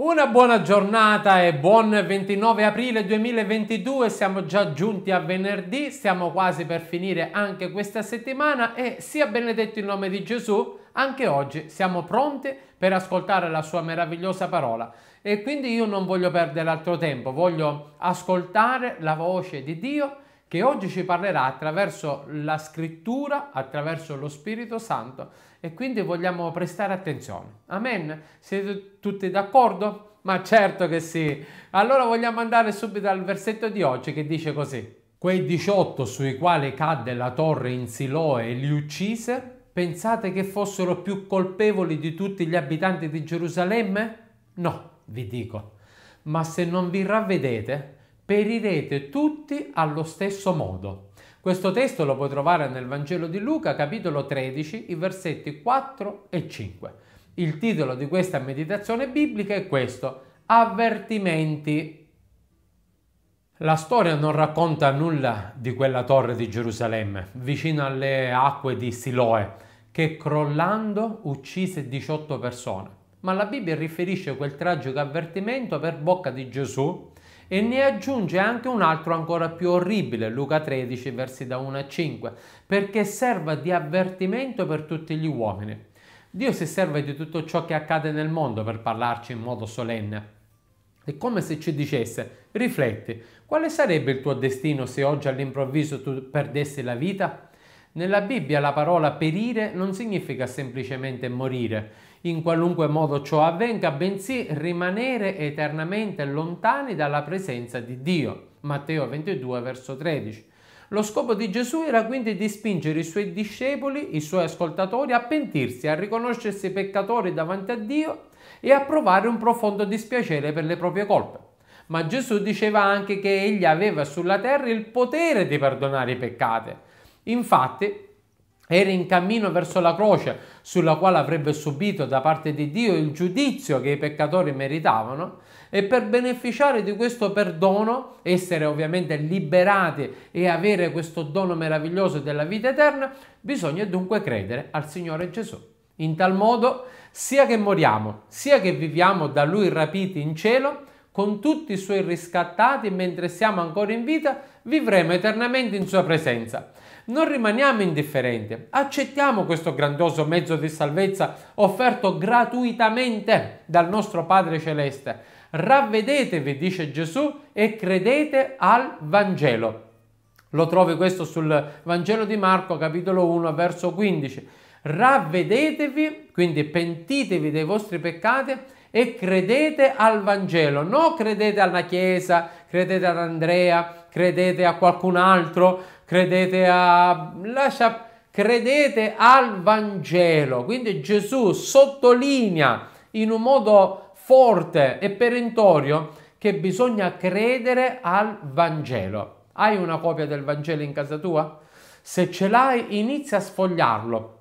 Una buona giornata e buon 29 aprile 2022, siamo già giunti a venerdì, stiamo quasi per finire anche questa settimana e sia benedetto il nome di Gesù, anche oggi siamo pronti per ascoltare la sua meravigliosa parola e quindi io non voglio perdere altro tempo, voglio ascoltare la voce di Dio che oggi ci parlerà attraverso la scrittura, attraverso lo Spirito Santo e quindi vogliamo prestare attenzione. Amen? Siete tutti d'accordo? Ma certo che sì. Allora vogliamo andare subito al versetto di oggi che dice così. Quei 18 sui quali cadde la torre in Siloe e li uccise, pensate che fossero più colpevoli di tutti gli abitanti di Gerusalemme? No, vi dico. Ma se non vi ravvedete, perirete tutti allo stesso modo. Questo testo lo puoi trovare nel Vangelo di Luca, capitolo 13, i versetti 4 e 5. Il titolo di questa meditazione biblica è questo, avvertimenti. La storia non racconta nulla di quella torre di Gerusalemme, vicino alle acque di Siloe, che crollando uccise 18 persone. Ma la Bibbia riferisce quel tragico avvertimento per bocca di Gesù e ne aggiunge anche un altro ancora più orribile, Luca 13 versi da 1 a 5, perché serva di avvertimento per tutti gli uomini. Dio si serve di tutto ciò che accade nel mondo per parlarci in modo solenne. È come se ci dicesse, rifletti, quale sarebbe il tuo destino se oggi all'improvviso tu perdessi la vita? Nella Bibbia la parola perire non significa semplicemente morire, in qualunque modo ciò avvenga, bensì rimanere eternamente lontani dalla presenza di Dio. Matteo 22 verso 13. Lo scopo di Gesù era quindi di spingere i suoi discepoli, i suoi ascoltatori, a pentirsi, a riconoscersi peccatori davanti a Dio e a provare un profondo dispiacere per le proprie colpe. Ma Gesù diceva anche che egli aveva sulla terra il potere di perdonare i peccati. Infatti, era in cammino verso la croce sulla quale avrebbe subito da parte di Dio il giudizio che i peccatori meritavano e per beneficiare di questo perdono, essere ovviamente liberati e avere questo dono meraviglioso della vita eterna, bisogna dunque credere al Signore Gesù. In tal modo, sia che moriamo, sia che viviamo da Lui rapiti in cielo, con tutti i suoi riscattati mentre siamo ancora in vita, vivremo eternamente in sua presenza non rimaniamo indifferenti, accettiamo questo grandioso mezzo di salvezza offerto gratuitamente dal nostro Padre Celeste. Ravvedetevi, dice Gesù, e credete al Vangelo. Lo trovi questo sul Vangelo di Marco, capitolo 1, verso 15. Ravvedetevi, quindi pentitevi dei vostri peccati e credete al Vangelo, non credete alla Chiesa, credete ad Andrea, credete a qualcun altro, credete a... Lascia, credete al Vangelo. Quindi Gesù sottolinea in un modo forte e perentorio che bisogna credere al Vangelo. Hai una copia del Vangelo in casa tua? Se ce l'hai, inizia a sfogliarlo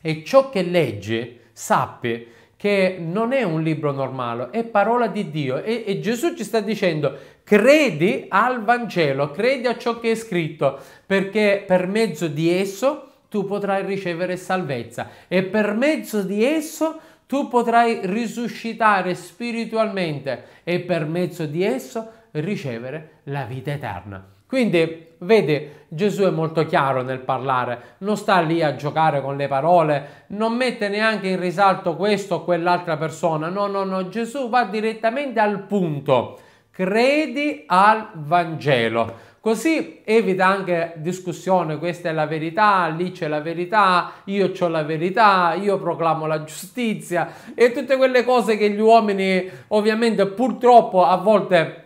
e ciò che leggi, sappi che non è un libro normale, è parola di Dio e, e, Gesù ci sta dicendo credi al Vangelo, credi a ciò che è scritto, perché per mezzo di esso tu potrai ricevere salvezza e per mezzo di esso tu potrai risuscitare spiritualmente e per mezzo di esso ricevere la vita eterna. Quindi Vede, Gesù è molto chiaro nel parlare, non sta lì a giocare con le parole, non mette neanche in risalto questo o quell'altra persona. No, no, no, Gesù va direttamente al punto. Credi al Vangelo. Così evita anche discussione, questa è la verità, lì c'è la verità, io ho la verità, io proclamo la giustizia e tutte quelle cose che gli uomini ovviamente purtroppo a volte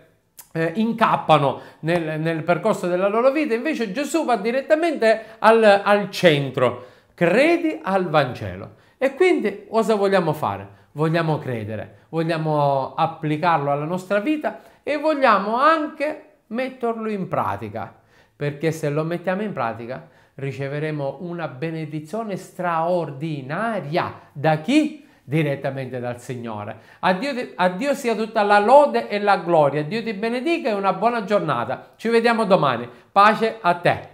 eh, incappano nel, nel, percorso della loro vita, invece Gesù va direttamente al, al centro, credi al Vangelo. E quindi cosa vogliamo fare? Vogliamo credere, vogliamo applicarlo alla nostra vita e vogliamo anche metterlo in pratica, perché se lo mettiamo in pratica riceveremo una benedizione straordinaria da chi? direttamente dal Signore. A Dio, a Dio sia tutta la lode e la gloria. Dio ti benedica e una buona giornata. Ci vediamo domani. Pace a te.